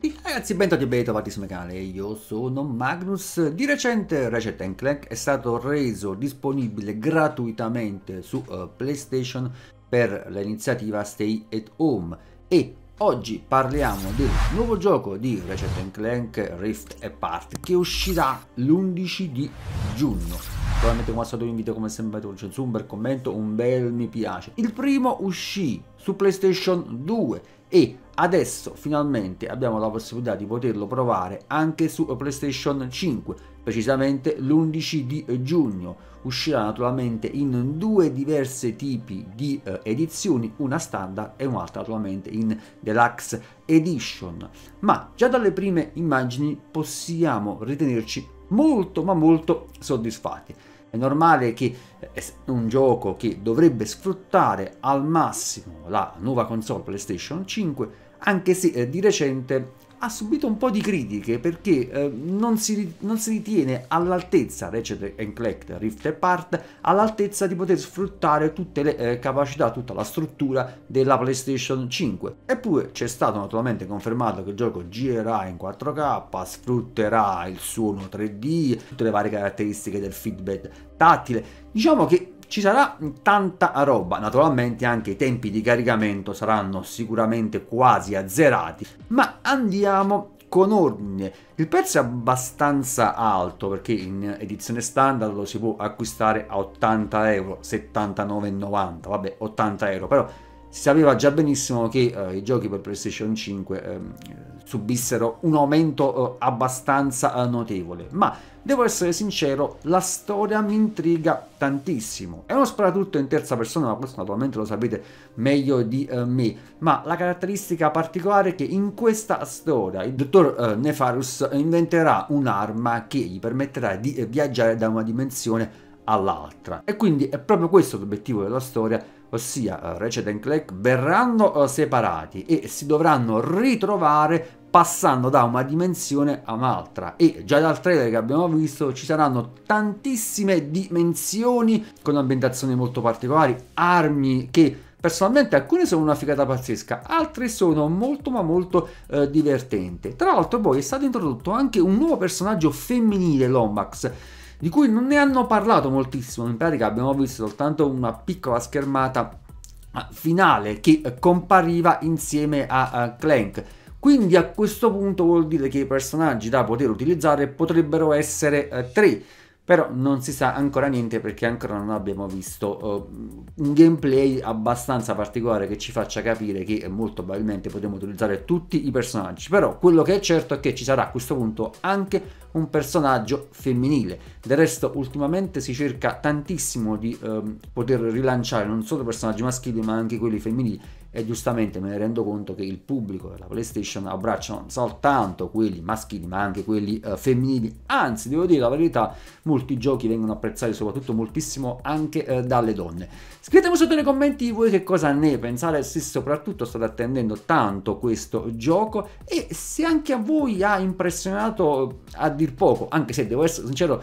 Ragazzi, bentornati e bentrovati sul mio canale, io sono Magnus. Di recente Ratchet Clank è stato reso disponibile gratuitamente su uh, PlayStation per l'iniziativa Stay at Home e oggi parliamo del nuovo gioco di Ratchet Clank Rift Apart che uscirà l'11 di giugno probabilmente come al solito vi invito come sempre a un su un bel commento, un bel mi piace. Il primo uscì su PlayStation 2 e adesso finalmente abbiamo la possibilità di poterlo provare anche su PlayStation 5, precisamente l'11 di giugno. Uscirà naturalmente in due diversi tipi di eh, edizioni, una standard e un'altra naturalmente in deluxe edition. Ma già dalle prime immagini possiamo ritenerci molto ma molto soddisfatti. È normale che eh, un gioco che dovrebbe sfruttare al massimo la nuova console PlayStation 5, anche se eh, di recente ha subito un po' di critiche perché eh, non, si, non, si, ritiene all'altezza Ratchet Clank Rift Apart all'altezza di poter sfruttare tutte le eh, capacità, tutta la struttura della PlayStation 5. Eppure c'è stato naturalmente confermato che il gioco girerà in 4K, sfrutterà il suono 3D, tutte le varie caratteristiche del feedback tattile. Diciamo che ci sarà tanta roba, naturalmente anche i tempi di caricamento saranno sicuramente quasi azzerati, ma andiamo con ordine. Il prezzo è abbastanza alto perché in edizione standard lo si può acquistare a 80 euro, 79,90, vabbè 80 euro, però si sapeva già benissimo che eh, i giochi per PlayStation 5 eh, subissero un aumento eh, abbastanza eh, notevole, ma devo essere sincero, la storia mi intriga tantissimo. È uno sparatutto in terza persona, ma questo naturalmente lo sapete meglio di eh, me. Ma la caratteristica particolare è che in questa storia il dottor eh, Nefarus inventerà un'arma che gli permetterà di eh, viaggiare da una dimensione all'altra. E quindi è proprio questo l'obiettivo della storia ossia eh, Ratchet and Clank, verranno eh, separati e si dovranno ritrovare passando da una dimensione a un'altra e già dal trailer che abbiamo visto ci saranno tantissime dimensioni con ambientazioni molto particolari, armi che Personalmente alcune sono una figata pazzesca, altre sono molto ma molto eh, divertente. Tra l'altro poi è stato introdotto anche un nuovo personaggio femminile Lombax di cui non ne hanno parlato moltissimo, in pratica abbiamo visto soltanto una piccola schermata ah, finale che compariva insieme a Clank. Quindi a questo punto vuol dire che i personaggi da poter utilizzare potrebbero essere eh, tre però non si sa ancora niente perché ancora non abbiamo visto uh, un gameplay abbastanza particolare che ci faccia capire che eh, molto probabilmente potremo utilizzare tutti i personaggi però quello che è certo è che ci sarà a questo punto anche un personaggio femminile del resto ultimamente si cerca tantissimo di uh, poter rilanciare non solo personaggi maschili ma anche quelli femminili e giustamente me ne rendo conto che il pubblico della PlayStation abbraccia non soltanto quelli maschili ma anche quelli uh, femminili anzi devo dire la verità molto molti giochi vengono apprezzati soprattutto moltissimo anche eh, dalle donne. Scrivetemi sotto nei commenti voi che cosa ne pensate, se soprattutto state attendendo tanto questo gioco e se anche a voi ha impressionato a dir poco, anche se devo essere sincero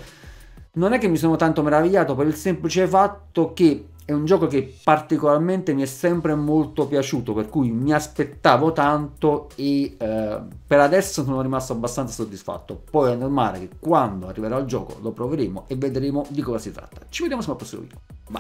non è che mi sono tanto meravigliato per il semplice fatto che è un gioco che particolarmente mi è sempre molto piaciuto, per cui mi aspettavo tanto e eh, per adesso sono rimasto abbastanza soddisfatto. Poi è normale che quando arriverà il gioco lo proveremo e vedremo di cosa si tratta. Ci vediamo sul prossimo video. Bye!